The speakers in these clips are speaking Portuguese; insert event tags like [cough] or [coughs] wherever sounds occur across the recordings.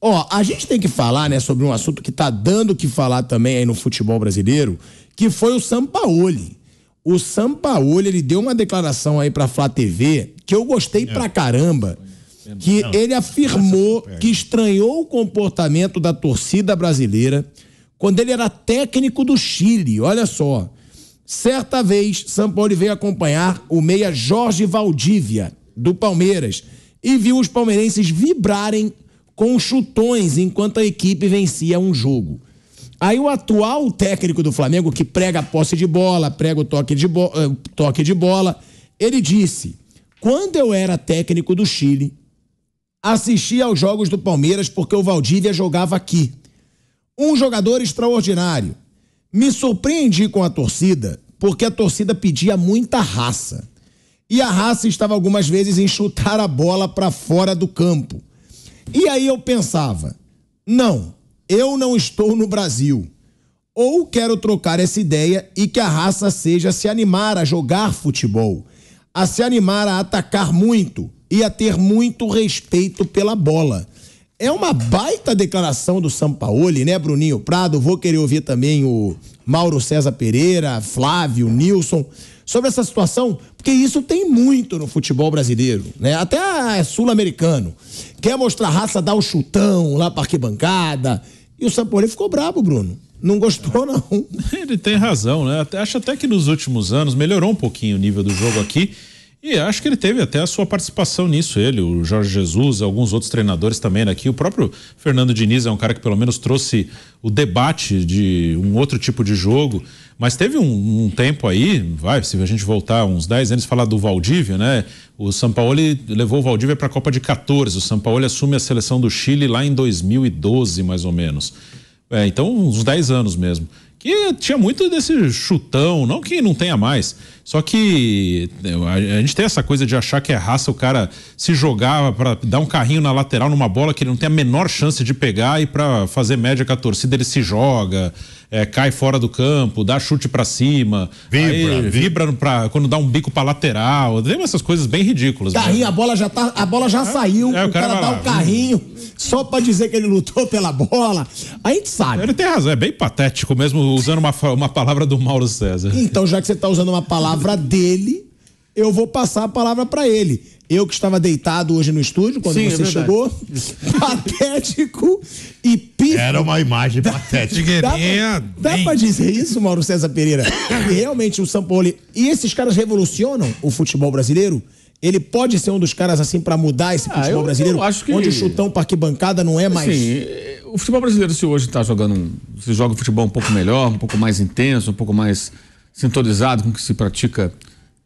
Ó, a gente tem que falar, né, sobre um assunto que tá dando o que falar também aí no futebol brasileiro, que foi o Sampaoli. O Sampaoli, ele deu uma declaração aí pra Flá TV que eu gostei pra é. caramba, é, que ele afirmou que estranhou o comportamento da torcida brasileira quando ele era técnico do Chile. Olha só. Certa vez, Sampaoli veio acompanhar o meia Jorge Valdívia, do Palmeiras, e viu os palmeirenses vibrarem com chutões enquanto a equipe vencia um jogo. Aí o atual técnico do Flamengo, que prega a posse de bola, prega o toque de, bo eh, toque de bola, ele disse: quando eu era técnico do Chile, assistia aos jogos do Palmeiras porque o Valdívia jogava aqui. Um jogador extraordinário. Me surpreendi com a torcida porque a torcida pedia muita raça. E a raça estava algumas vezes em chutar a bola para fora do campo. E aí eu pensava: não, eu não estou no Brasil. Ou quero trocar essa ideia e que a raça seja se animar a jogar futebol, a se animar a atacar muito e a ter muito respeito pela bola. É uma baita declaração do Sampaoli, né, Bruninho Prado? Vou querer ouvir também o Mauro César Pereira, Flávio, Nilson sobre essa situação, porque isso tem muito no futebol brasileiro, né? Até sul-americano. Quer mostrar raça, dá o um chutão lá para arquibancada. E o Sampoli ficou brabo, Bruno. Não gostou, não. [laughs] Ele tem razão, né? acho até que nos últimos anos melhorou um pouquinho o nível do jogo aqui. E acho que ele teve até a sua participação nisso, ele, o Jorge Jesus, alguns outros treinadores também aqui. Né, o próprio Fernando Diniz é um cara que pelo menos trouxe o debate de um outro tipo de jogo. Mas teve um, um tempo aí, vai, se a gente voltar uns 10 anos, falar do Valdívia, né? O Sampaoli levou o Valdívia para a Copa de 14. O Sampaoli assume a seleção do Chile lá em 2012, mais ou menos. É, então, uns 10 anos mesmo que tinha muito desse chutão, não que não tenha mais, só que né, a gente tem essa coisa de achar que é raça o cara se jogar para dar um carrinho na lateral numa bola que ele não tem a menor chance de pegar e para fazer média com a torcida ele se joga, é, cai fora do campo, dá chute para cima, vibra, aí, vibra, pra, quando dá um bico para lateral, tem essas coisas bem ridículas. Carrinho, né? a bola já tá, a bola já é, saiu, é, o, o cara, cara dá um carrinho só para dizer que ele lutou pela bola. A gente sabe. Ele tem razão, é bem patético mesmo usando uma, uma palavra do Mauro César. Então, já que você tá usando uma palavra dele, eu vou passar a palavra para ele. Eu que estava deitado hoje no estúdio quando Sim, você é chegou. [laughs] Patético e pífio. Era uma imagem patética. Dá, dá pra dizer isso, Mauro César Pereira? [coughs] realmente o São Paulo. E esses caras revolucionam o futebol brasileiro? Ele pode ser um dos caras assim para mudar esse ah, futebol ah, eu, brasileiro, eu acho que... onde o chutão para arquibancada não é assim, mais. Sim, eh, o futebol brasileiro se hoje está jogando, se joga o um futebol um pouco melhor, um pouco mais intenso, um pouco mais sintonizado com o que se pratica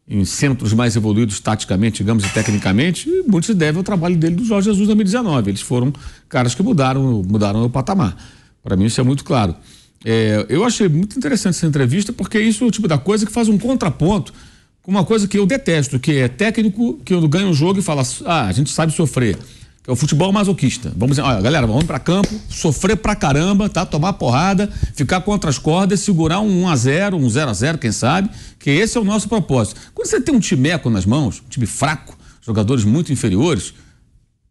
em centros mais evoluídos taticamente, digamos, e tecnicamente, e muito se deve ao trabalho dele do Jorge Jesus em 2019. Eles foram caras que mudaram, mudaram o patamar. Para mim isso é muito claro. É, eu achei muito interessante essa entrevista porque isso é o tipo da coisa que faz um contraponto com uma coisa que eu detesto, que é técnico que ganha um jogo e fala, ah, a gente sabe sofrer. É o futebol masoquista. Vamos dizer, olha, galera, vamos para campo, sofrer pra caramba, tá? Tomar porrada, ficar contra as cordas, segurar um 1 a 0, um 0 a 0, quem sabe? Que esse é o nosso propósito. Quando você tem um timeco nas mãos, um time fraco, jogadores muito inferiores,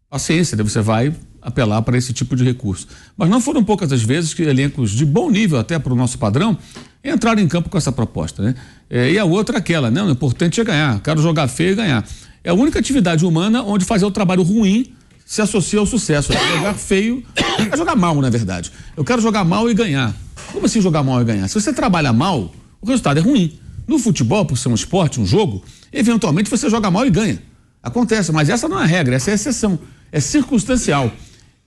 paciência, daí você vai apelar para esse tipo de recurso. Mas não foram poucas as vezes que elencos de bom nível, até para o nosso padrão, entraram em campo com essa proposta. Né? É, e a outra, aquela, né? o importante é ganhar, quero jogar feio e ganhar. É a única atividade humana onde fazer o trabalho ruim se associa ao sucesso. É jogar feio [coughs] é jogar mal, na verdade. Eu quero jogar mal e ganhar. Como assim jogar mal e ganhar? Se você trabalha mal, o resultado é ruim. No futebol, por ser um esporte, um jogo, eventualmente você joga mal e ganha. Acontece, mas essa não é a regra, essa é a exceção. É circunstancial.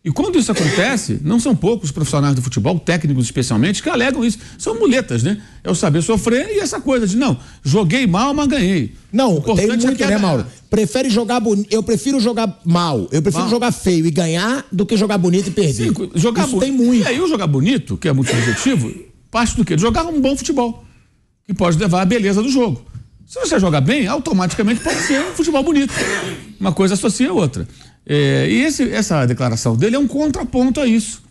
E quando isso acontece, não são poucos profissionais do futebol, técnicos especialmente, que alegam isso. São muletas, né? É o saber sofrer e essa coisa de não, joguei mal, mas ganhei. Não, tem é muito, é que é né, Mauro? Prefere jogar boni, Eu prefiro jogar mal. Eu prefiro mal. jogar feio e ganhar do que jogar bonito e perder. Sim, jogar isso tem muito. E aí, o jogar bonito, que é muito objetivo, parte do quê? De jogar um bom futebol. Que pode levar a beleza do jogo. Se você jogar bem, automaticamente pode ser um futebol bonito. Uma coisa associa a outra. É, e esse, essa declaração dele é um contraponto a isso.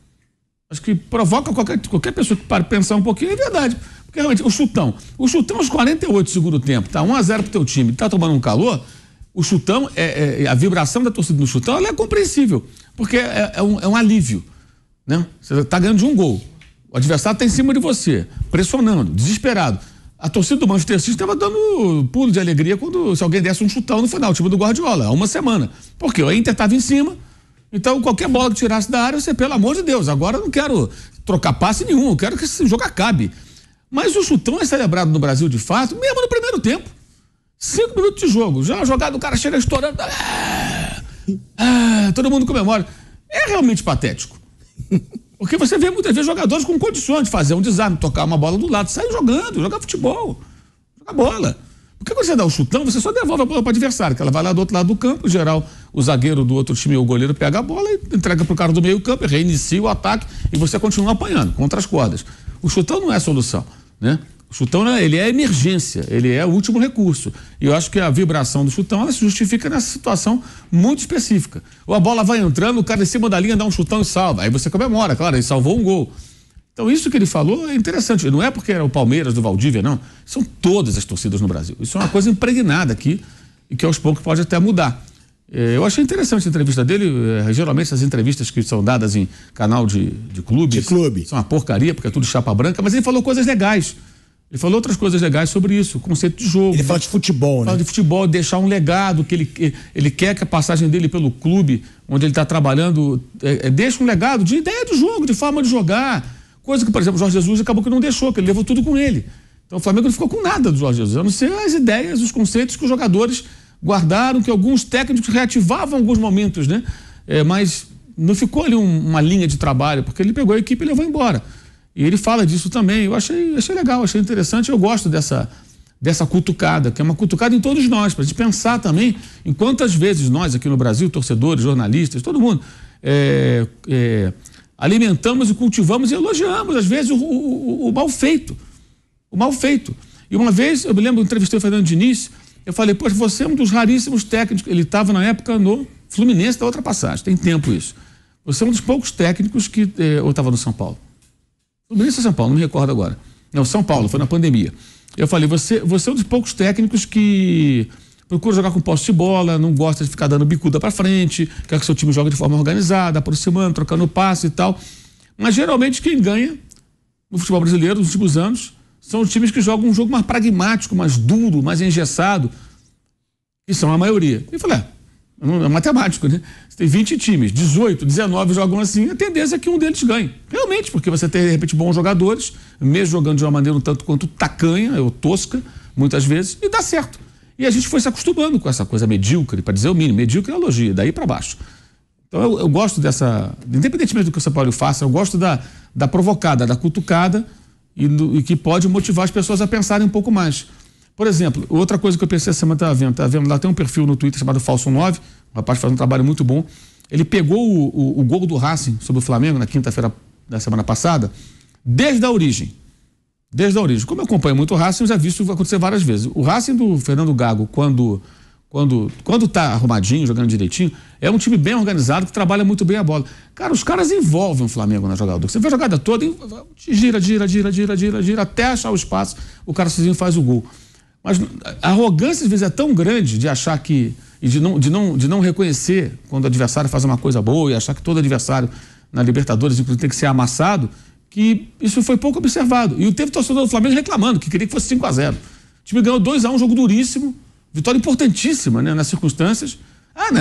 Acho que provoca qualquer, qualquer pessoa que pare pensar um pouquinho, é verdade. Porque realmente, o chutão. O chutão aos 48 segundo tempo, tá 1x0 pro teu time, tá tomando um calor. O chutão, é, é a vibração da torcida no chutão, é compreensível. Porque é, é, um, é um alívio. Né? Você tá ganhando de um gol. O adversário tá em cima de você, pressionando, desesperado. A torcida do Manchester City estava dando pulo de alegria quando se alguém desse um chutão no final, o time do Guardiola, há uma semana. Porque o Inter estava em cima, então qualquer bola que tirasse da área, você, pelo amor de Deus, agora eu não quero trocar passe nenhum, eu quero que esse jogo acabe. Mas o chutão é celebrado no Brasil de fato, mesmo no primeiro tempo. Cinco minutos de jogo, já jogado, o cara chega estourando, ah, ah, todo mundo comemora. É realmente patético. Porque você vê muitas vezes jogadores com condições de fazer um desarme, tocar uma bola do lado, sair jogando, jogar futebol, jogar bola. Porque quando você dá o um chutão, você só devolve a bola para o adversário, que ela vai lá do outro lado do campo, geral, o zagueiro do outro time ou o goleiro pega a bola e entrega para o cara do meio campo, reinicia o ataque e você continua apanhando contra as cordas. O chutão não é a solução, né? O chutão, né, ele é emergência, ele é o último recurso. E eu acho que a vibração do chutão, ela se justifica nessa situação muito específica. Ou a bola vai entrando, o cara em cima da linha dá um chutão e salva. Aí você comemora, claro, ele salvou um gol. Então isso que ele falou é interessante. Não é porque era o Palmeiras do Valdívia, não. São todas as torcidas no Brasil. Isso é uma coisa impregnada aqui e que aos poucos pode até mudar. É, eu achei interessante a entrevista dele. É, geralmente as entrevistas que são dadas em canal de, de clubes de clube. são uma porcaria, porque é tudo chapa branca, mas ele falou coisas legais. Ele falou outras coisas legais sobre isso, o conceito de jogo. Ele né? fala de futebol, né? Fala de futebol, deixar um legado que ele, ele quer que a passagem dele pelo clube, onde ele está trabalhando, é, é, deixe um legado de ideia do jogo, de forma de jogar. Coisa que, por exemplo, o Jorge Jesus acabou que não deixou, que ele levou tudo com ele. Então o Flamengo não ficou com nada do Jorge Jesus, a não ser as ideias, os conceitos que os jogadores guardaram, que alguns técnicos reativavam alguns momentos, né? É, mas não ficou ali um, uma linha de trabalho, porque ele pegou a equipe e levou embora. E ele fala disso também. Eu achei, achei legal, achei interessante. Eu gosto dessa, dessa cutucada, que é uma cutucada em todos nós, para a gente pensar também em quantas vezes nós aqui no Brasil, torcedores, jornalistas, todo mundo, é, é, alimentamos e cultivamos e elogiamos, às vezes, o, o, o, mal feito. O mal feito. E uma vez, eu me lembro, eu entrevistei o Fernando Diniz, eu falei, poxa, você é um dos raríssimos técnicos, ele estava na época no Fluminense da outra passagem, tem tempo isso. Você é um dos poucos técnicos que, eh, é, estava no São Paulo, Fluminense ou é São Paulo, não me recordo agora. Não, São Paulo, foi na pandemia. Eu falei, você, você é um dos poucos técnicos que procura jogar com posse de bola, não gosta de ficar dando bicuda para frente, quer que seu time jogue de forma organizada, aproximando, trocando passe e tal. Mas geralmente quem ganha no futebol brasileiro nos últimos anos são os times que jogam um jogo mais pragmático, mais duro, mais engessado, que são a maioria. E falei, é, é, é matemático, né? Você tem 20 times, 18, 19 jogam assim, a tendência é que um deles ganhe. Realmente, porque você tem, de repente, bons jogadores, mesmo jogando de uma maneira um tanto quanto tacanha ou tosca, muitas vezes, e dá certo. E a gente foi se acostumando com essa coisa medíocre, para dizer o mínimo, medíocre é elogio, daí para baixo. Então eu, eu, gosto dessa. Independentemente do que o São Paulo faça, eu gosto da, da provocada, da cutucada, e, do, e que pode motivar as pessoas a pensarem um pouco mais. Por exemplo, outra coisa que eu pensei essa semana, tá vendo, tá vendo lá, tem um perfil no Twitter chamado Falso 9, um rapaz faz um trabalho muito bom. Ele pegou o, o, o gol do Racing sobre o Flamengo na quinta-feira da semana passada, desde a origem. Desde a origem. Como eu acompanho muito o Racing, eu já vi isso acontecer várias vezes. O Racing do Fernando Gago, quando quando quando tá arrumadinho, jogando direitinho, é um time bem organizado que trabalha muito bem a bola. Cara, os caras envolvem o Flamengo na jogada. Você vê a jogada toda, gira, gira, gira, gira, gira, gira, até achar o espaço, o cara sozinho faz o gol. Mas a arrogância às vezes é tão grande de achar que. e de não, de não, de não reconhecer quando o adversário faz uma coisa boa e achar que todo adversário na Libertadores, inclusive, tem que ser amassado, que isso foi pouco observado. E teve torcedor do Flamengo reclamando, que queria que fosse 5 a 0 O time ganhou 2x1, um jogo duríssimo, vitória importantíssima, né, nas circunstâncias. Ah,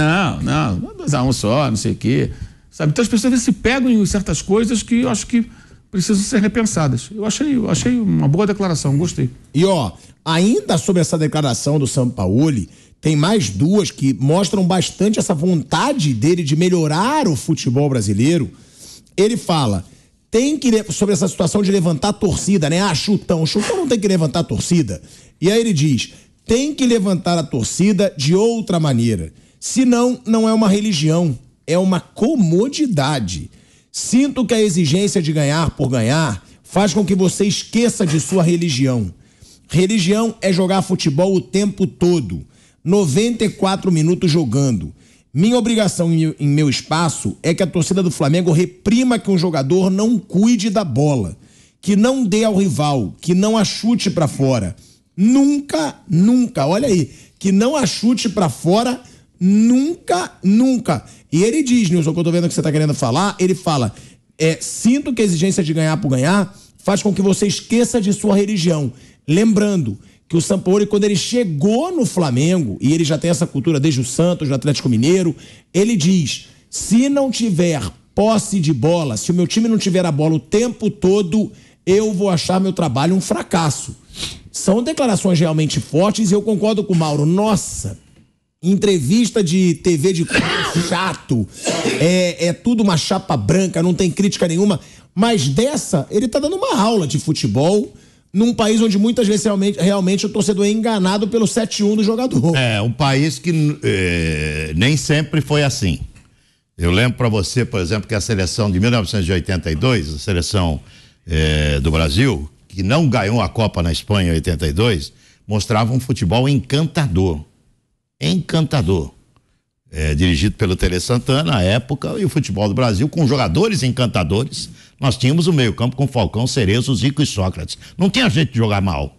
não, não, 2x1 um só, não sei o quê. Sabe? Então as pessoas vezes, se pegam em certas coisas que eu acho que precisam ser repensadas. Eu achei, eu achei uma boa declaração, gostei. E ó, ainda sobre essa declaração do Sampaoli, tem mais duas que mostram bastante essa vontade dele de melhorar o futebol brasileiro. Ele fala: tem que sobre essa situação de levantar a torcida, né? Ah, chutão, chutão não tem que levantar a torcida. E aí ele diz: tem que levantar a torcida de outra maneira. Senão, não é uma religião, é uma comodidade. Sinto que a exigência de ganhar por ganhar faz com que você esqueça de sua religião. Religião é jogar futebol o tempo todo, 94 minutos jogando. Minha obrigação em meu espaço é que a torcida do Flamengo reprima que um jogador não cuide da bola, que não dê ao rival, que não a chute para fora. Nunca, nunca, olha aí, que não a chute para fora Nunca, nunca. E ele diz, Nilson, que eu tô vendo que você tá querendo falar, ele fala: é, sinto que a exigência de ganhar por ganhar faz com que você esqueça de sua religião. Lembrando que o Sampaoli, quando ele chegou no Flamengo, e ele já tem essa cultura desde o Santos, do Atlético Mineiro, ele diz: se não tiver posse de bola, se o meu time não tiver a bola o tempo todo, eu vou achar meu trabalho um fracasso. São declarações realmente fortes e eu concordo com o Mauro. Nossa, entrevista de TV de chato, é, é tudo uma chapa branca, não tem crítica nenhuma. Mas dessa, ele tá dando uma aula de futebol num país onde muitas vezes realmente, realmente o torcedor é enganado pelo 7-1 do jogador. É, um país que é, nem sempre foi assim. Eu lembro para você, por exemplo, que a seleção de 1982, a seleção é, do Brasil, que não ganhou a Copa na Espanha em 82, mostrava um futebol encantador encantador. É, dirigido pelo Tere Santana, na época, e o futebol do Brasil, com jogadores encantadores, nós tínhamos o meio-campo com Falcão, Cerezo, Zico e Sócrates. Não tinha jeito de jogar mal.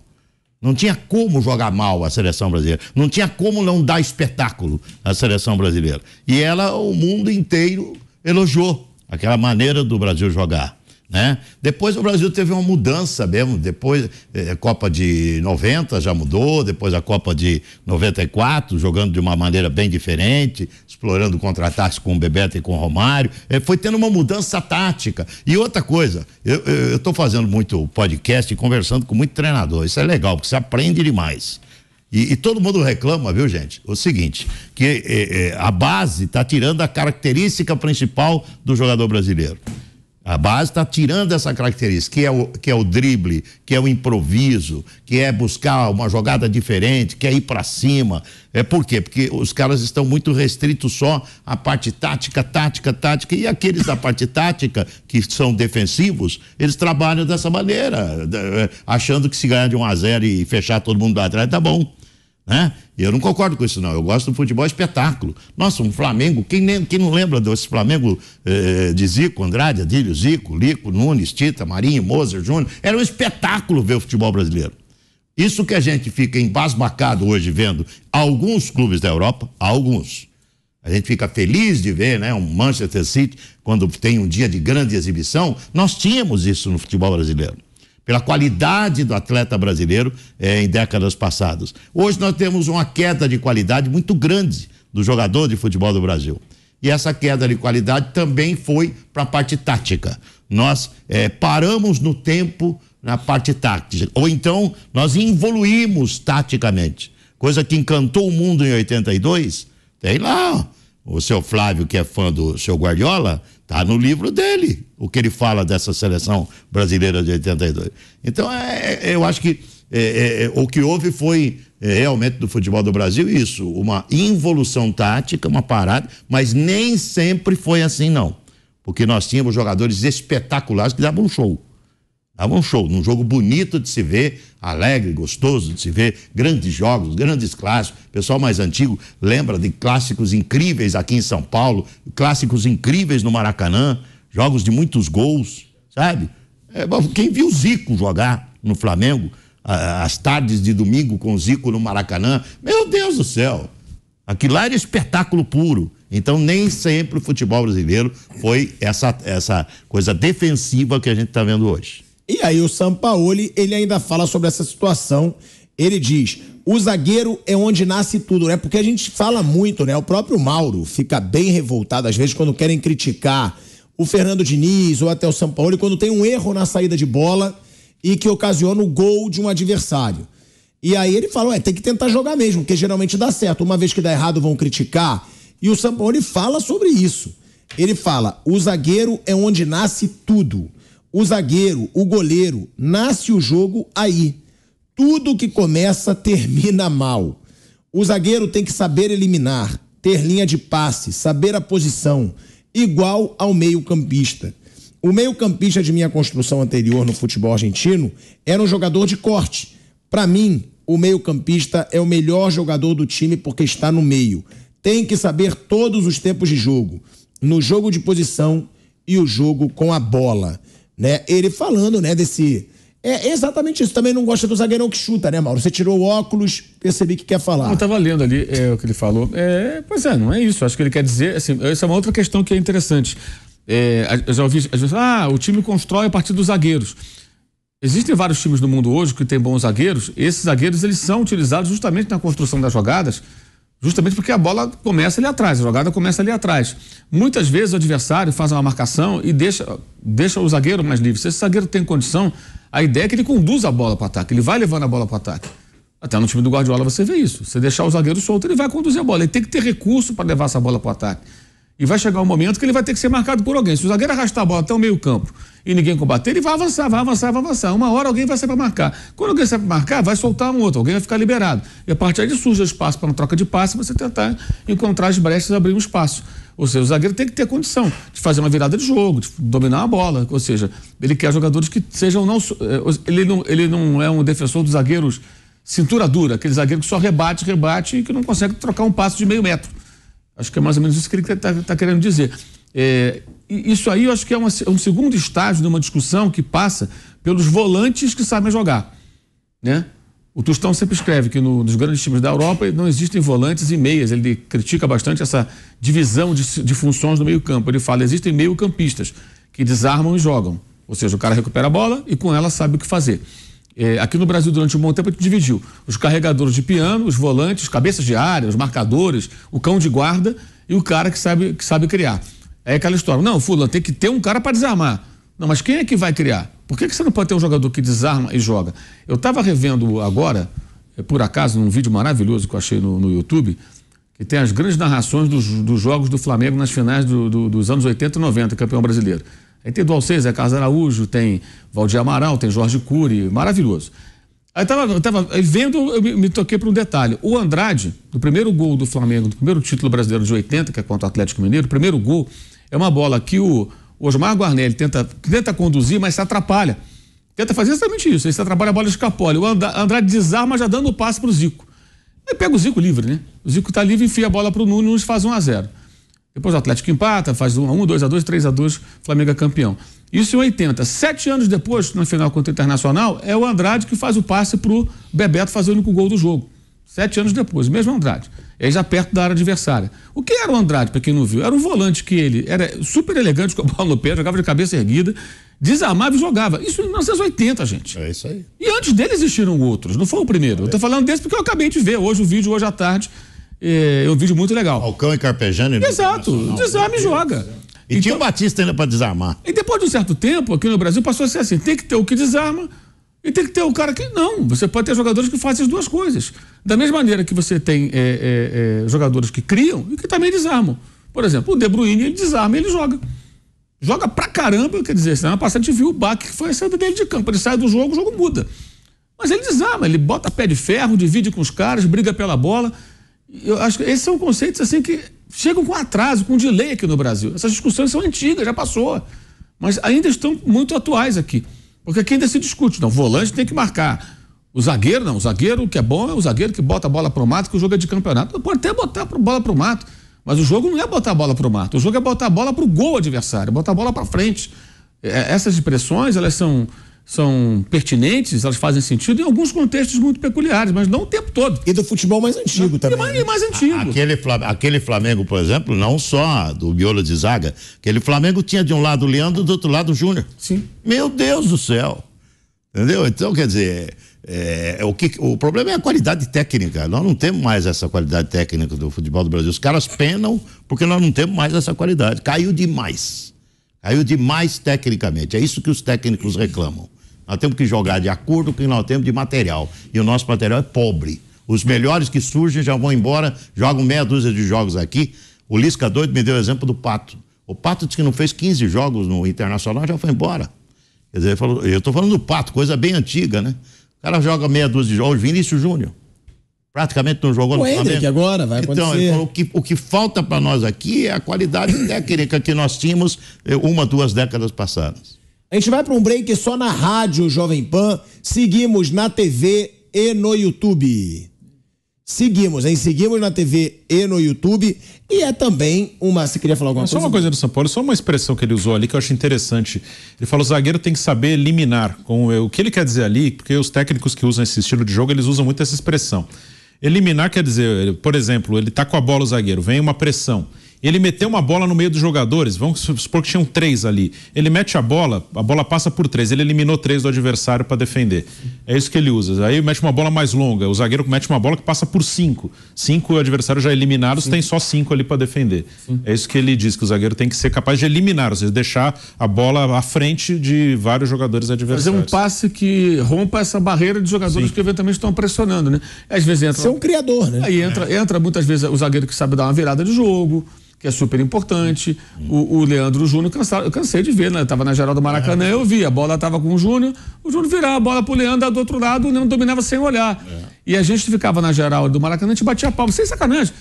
Não tinha como jogar mal a seleção brasileira. Não tinha como não dar espetáculo à seleção brasileira. E ela, o mundo inteiro, elogiou aquela maneira do Brasil jogar né? Depois o Brasil teve uma mudança mesmo, depois eh, eh Copa de 90 já mudou, depois a Copa de 94, jogando de uma maneira bem diferente, explorando contra-ataques com o Bebeto e com o Romário, eh, foi tendo uma mudança tática. E outra coisa, eu estou fazendo muito podcast e conversando com muito treinador, isso é legal, porque você aprende demais. E, e, todo mundo reclama, viu, gente? O seguinte: que eh, eh a base está tirando a característica principal do jogador brasileiro. A base está tirando essa característica, que é, o, que é o drible, que é o improviso, que é buscar uma jogada diferente, que é ir para cima. É por quê? Porque os caras estão muito restritos só à parte tática, tática, tática. E aqueles da parte tática, que são defensivos, eles trabalham dessa maneira, eh, achando que se ganhar de 1 a 0 e fechar todo mundo lá atrás, tá bom né? Eu não concordo com isso, não. Eu gosto do futebol espetáculo. Nossa, um Flamengo, quem, quem não lembra desse Flamengo eh, de Zico, Andrade, Adílio, Zico, Lico, Nunes, Tita, Marinho, Moser, Júnior? Era um espetáculo ver o futebol brasileiro. Isso que a gente fica embasbacado hoje vendo alguns clubes da Europa, alguns. A gente fica feliz de ver, né? Um Manchester City, quando tem um dia de grande exibição. Nós tínhamos isso no futebol brasileiro pela qualidade do atleta brasileiro eh, em décadas passadas. Hoje nós temos uma queda de qualidade muito grande do jogador de futebol do Brasil. E essa queda de qualidade também foi para a parte tática. Nós eh, paramos no tempo na parte tática, ou então nós evoluímos taticamente, coisa que encantou o mundo em 82. Tem lá o seu Flávio, que é fã do seu Guardiola, tá no livro dele, o que ele fala dessa seleção brasileira de 82. Então, é, é, é, eu acho que é, é, é o que houve foi realmente do futebol do Brasil isso, uma involução tática, uma parada, mas nem sempre foi assim, não. Porque nós tínhamos jogadores espetaculares que davam um show. Dava um show, num jogo bonito de se ver, alegre, gostoso de se ver, grandes jogos, grandes clássicos. O pessoal mais antigo lembra de clássicos incríveis aqui em São Paulo, clássicos incríveis no Maracanã, jogos de muitos gols, sabe? É, quem viu o Zico jogar no Flamengo, as tardes de domingo com o Zico no Maracanã, meu Deus do céu! Aquilo lá era espetáculo puro. Então, nem sempre o futebol brasileiro foi essa, essa coisa defensiva que a gente está vendo hoje. E aí o Sampaoli, ele ainda fala sobre essa situação. Ele diz: o zagueiro é onde nasce tudo, né? Porque a gente fala muito, né? O próprio Mauro fica bem revoltado, às vezes, quando querem criticar o Fernando Diniz ou até o Sampaoli, quando tem um erro na saída de bola e que ocasiona o gol de um adversário. E aí ele fala: tem que tentar jogar mesmo, porque geralmente dá certo. Uma vez que dá errado, vão criticar. E o Sampaoli fala sobre isso. Ele fala: o zagueiro é onde nasce tudo o zagueiro, o goleiro. Nasce o jogo aí. Tudo que começa termina mal. O zagueiro tem que saber eliminar, ter linha de passe, saber a posição, igual ao meio-campista. O meio-campista de minha construção anterior no futebol argentino era um jogador de corte. Para mim, o meio-campista é o melhor jogador do time porque está no meio. Tem que saber todos os tempos de jogo, no jogo de posição e o jogo com a bola né? Ele falando, né, desse. É exatamente isso. Também não gosta do zagueirão que chuta, né, Mauro? Você tirou o óculos, percebi que quer falar. Eu tava lendo ali é, o que ele falou. É, pois é, não é isso. Acho que ele quer dizer. Assim, essa é uma outra questão que é interessante. É, eu já ouvi às vezes, ah, o time constrói a partir dos zagueiros. Existem vários times no mundo hoje que têm bons zagueiros. Esses zagueiros eles são utilizados justamente na construção das jogadas Justamente porque a bola começa ali atrás, a jogada começa ali atrás. Muitas vezes o adversário faz uma marcação e deixa, deixa o zagueiro mais livre. Se esse zagueiro tem condição, a ideia é que ele conduza a bola para o ataque, ele vai levando a bola para o ataque. Até no time do Guardiola você vê isso. você deixar o zagueiro solto, ele vai conduzir a bola. Ele tem que ter recurso para levar essa bola para o ataque. E vai chegar um momento que ele vai ter que ser marcado por alguém. Se o zagueiro arrastar a bola até o meio-campo e ninguém combater, ele vai avançar, vai avançar, vai avançar. Uma hora alguém vai sair para marcar. Quando alguém sair para marcar, vai soltar um outro, alguém vai ficar liberado. E a partir daí surge espaço para uma troca de passe, você tentar encontrar as brechas e abrir um espaço. Ou seja, o zagueiro tem que ter condição de fazer uma virada de jogo, de dominar a bola. Ou seja, ele quer jogadores que sejam não. Eh, ele não, ele não é um defensor dos zagueiros cintura dura, aquele zagueiro que só rebate, rebate e que não consegue trocar um passo de meio metro. Acho que é mais ou menos isso que ele está tá querendo dizer. É, isso aí eu acho que é, uma, um segundo estágio de uma discussão que passa pelos volantes que sabem jogar. Né? O Tostão sempre escreve que no, nos grandes times da Europa não existem volantes e meias. Ele critica bastante essa divisão de, de funções no meio-campo. Ele fala: existem meio-campistas que desarmam e jogam. Ou seja, o cara recupera a bola e com ela sabe o que fazer. É, aqui no Brasil, durante um bom tempo, a gente dividiu os carregadores de piano, os volantes, cabeças de área, os marcadores, o cão de guarda e o cara que sabe, que sabe criar. É aquela história. Não, fulano, tem que ter um cara para desarmar. Não, mas quem é que vai criar? Por que, que você não pode ter um jogador que desarma e joga? Eu estava revendo agora, é, por acaso, num vídeo maravilhoso que eu achei no, no YouTube, que tem as grandes narrações dos, dos, jogos do Flamengo nas finais do, do, dos anos 80 e 90, campeão brasileiro. Aí tem do Alceis, é Carlos Araújo, tem Valdir Amaral, tem Jorge Cury, maravilhoso. Aí tava, tava vendo, eu me, me toquei para um detalhe. O Andrade, do primeiro gol do Flamengo, do primeiro título brasileiro de 80, que é contra o Atlético Mineiro, o primeiro gol é uma bola que o Osmar Guarnelli tenta, tenta conduzir, mas se atrapalha. Tenta fazer exatamente isso. Ele se atrapalha, a bola escapole. O Andrade desarma já dando o passe para o Zico. Aí pega o Zico livre, né? O Zico está livre, enfia a bola para o Nunes, faz 1 a 0 depois o Atlético empata, faz 1 a 1, 2 a 2, 3 a 2, Flamengo é campeão. Isso em 80. Sete anos depois, na final contra o Internacional, é o Andrade que faz o passe pro Bebeto fazer o único gol do jogo. Sete anos depois, mesmo Andrade. Ele já perto da área adversária. O que era o Andrade, para quem não viu? Era um volante que ele era super elegante com a bola no pé, jogava de cabeça erguida, desarmava e jogava. Isso em 1980, gente. É isso aí. E antes dele existiram outros, não foi o primeiro. É. Eu tô falando desse porque eu acabei de ver hoje o vídeo, hoje à tarde, é, é, um vídeo muito legal. Falcão e Carpejano. Exato, desarma ah, e joga. E então, tinha o Batista ainda para desarmar. E depois de um certo tempo, aqui no Brasil, passou a ser assim: tem que ter o que desarma e tem que ter o cara que. Não, você pode ter jogadores que fazem as duas coisas. Da mesma maneira que você tem é, é, é, jogadores que criam e que também desarmam. Por exemplo, o De Bruyne, ele desarma e ele joga. Joga pra caramba, quer dizer, semana passada a gente viu o baque que foi a saída dele de campo. Ele sai do jogo, o jogo muda. Mas ele desarma, ele bota pé de ferro, divide com os caras, briga pela bola. Eu acho que esses são conceitos assim que chegam com atraso, com delay aqui no Brasil. Essas discussões são antigas, já passou. Mas ainda estão muito atuais aqui. Porque aqui ainda se discute. Não, o volante tem que marcar. O zagueiro não. O zagueiro que é bom é o zagueiro que bota a bola pro mato, que o jogo é de campeonato. Pode até botar a bola pro mato. Mas o jogo não é botar a bola pro mato. O jogo é botar a bola pro gol adversário, botar a bola para frente. É, essas expressões, elas são são pertinentes, elas fazem sentido em alguns contextos muito peculiares, mas não o tempo todo. E do futebol mais antigo não, também. E mais, né? mais antigo. Aquele, aquele Flamengo, por exemplo, não só do Biolo de Zaga, aquele Flamengo tinha de um lado o Leandro, do outro lado o Júnior. Sim. Meu Deus do céu. Entendeu? Então, quer dizer, é, é, o, que, o problema é a qualidade técnica. Nós não temos mais essa qualidade técnica do futebol do Brasil. Os caras penam porque nós não temos mais essa qualidade. Caiu demais. Caiu demais tecnicamente. É isso que os técnicos reclamam. Nós temos que jogar de acordo com o que nós temos de material. E o nosso material é pobre. Os melhores que surgem já vão embora, jogam meia dúzia de jogos aqui. O Lisca doido me deu o exemplo do Pato. O Pato disse que não fez 15 jogos no Internacional, já foi embora. Quer dizer, falou, eu estou falando do Pato, coisa bem antiga, né? O cara joga meia dúzia de jogos, Vinícius Júnior. Praticamente não jogou o no Flamengo. agora vai então, acontecer. Então, o que, o que falta para nós aqui é a qualidade técnica que nós tínhamos eh, uma, duas décadas passadas. A gente vai para um break só na rádio Jovem Pan, seguimos na TV e no YouTube. Seguimos, hein? Seguimos na TV e no YouTube. E é também uma. Você queria falar alguma é só coisa? Só uma coisa do São Paulo, só uma expressão que ele usou ali que eu acho interessante. Ele falou: o zagueiro tem que saber eliminar. Com, eh, o que ele quer dizer ali, porque os técnicos que usam esse estilo de jogo, eles usam muito essa expressão. Eliminar quer dizer, eh, por exemplo, ele tá com a bola o zagueiro, vem uma pressão ele meteu uma bola no meio dos jogadores, vamos supor que tinham três ali. Ele mete a bola, a bola passa por três, ele eliminou três do adversário para defender. É isso que ele usa. Aí mete uma bola mais longa, o zagueiro mete uma bola que passa por cinco. Cinco adversários já eliminados, Sim. tem só cinco ali para defender. Sim. É isso que ele diz, que o zagueiro tem que ser capaz de eliminar, ou seja, deixar a bola à frente de vários jogadores adversários. Fazer um passe que rompa essa barreira de jogadores Sim. que eventualmente estão pressionando, né? Às vezes entra... Ser um criador, né? Aí entra, é. entra muitas vezes o zagueiro que sabe dar uma virada de jogo, que é super importante. O, o Leandro Júnior, eu cansei de ver, né? Tava na geral do Maracanã, é. eu vi, a bola tava com o Júnior, o Júnior virava a bola pro Leandro, do outro lado, o Leandro dominava sem olhar. É. E a gente ficava na geral do Maracanã, a gente batia a palma, sem sacanagem.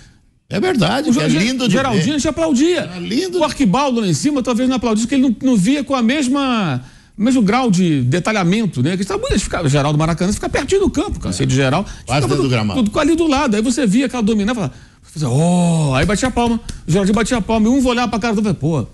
É verdade, o é lindo de Geraldinho, a gente aplaudia. É lindo. O Arquibaldo lá em cima, talvez não aplaudisse, porque ele não, não via com a mesma mesmo grau de detalhamento, né? Que está bonito, ficar geral do Maracanã, fica pertinho do campo, cansei é. de geral. Quase dentro do gramado. Tudo ali do lado. Aí você via aquela dominava, falava, Oh, aí batia a palma. O Jorginho batia a palma. E um para pra cara do outro. Pô,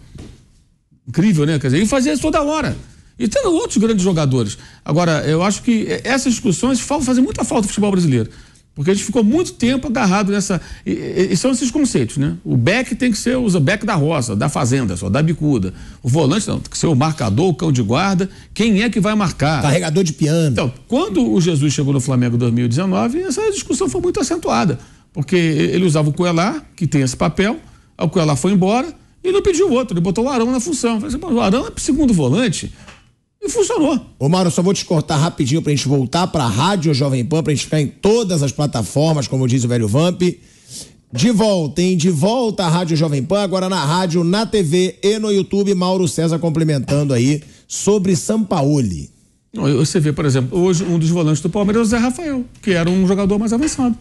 incrível, né? Quer dizer, e fazia isso toda hora. E tendo outros grandes jogadores. Agora, eu acho que essas discussões fazem muita falta no futebol brasileiro. Porque a gente ficou muito tempo agarrado nessa. E, e, e, são esses conceitos, né? O back tem que ser o back da roça, da fazenda, só, da bicuda. O volante não, tem que ser o marcador, o cão de guarda. Quem é que vai marcar? Carregador de piano. Então, quando o Jesus chegou no Flamengo em 2019, essa discussão foi muito acentuada. Porque ele usava o Coelá, que tem esse papel, o Coelá foi embora e não pediu outro, ele botou o Arão na função. falei assim, o Arão é segundo volante, e funcionou. Ô, Mauro, só vou te cortar rapidinho pra gente voltar pra Rádio Jovem Pan, pra gente ficar em todas as plataformas, como diz o velho Vamp. De volta, hein? De volta à Rádio Jovem Pan, agora na rádio, na TV e no YouTube. Mauro César complementando aí sobre Sampaoli. Você vê, por exemplo, hoje um dos volantes do Palmeiras é o Zé Rafael, que era um jogador mais avançado.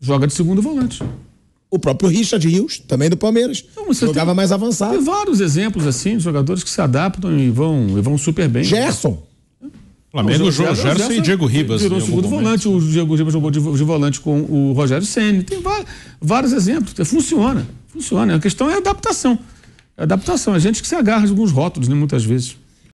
Joga de segundo volante. O próprio Richard Rios, também do Palmeiras, então, jogava tem, mais avançado. Tem vários exemplos assim de jogadores que se adaptam e vão, e vão super bem. Gerson. Flamengo não, Gerson, Gerson, e Diego Ribas. Virou segundo volante, o Diego Ribas jogou de, de volante com o Rogério Senna. Tem vários exemplos. Funciona, funciona. A questão é a adaptação. É a adaptação. É gente que se agarra de alguns rótulos, né, muitas vezes.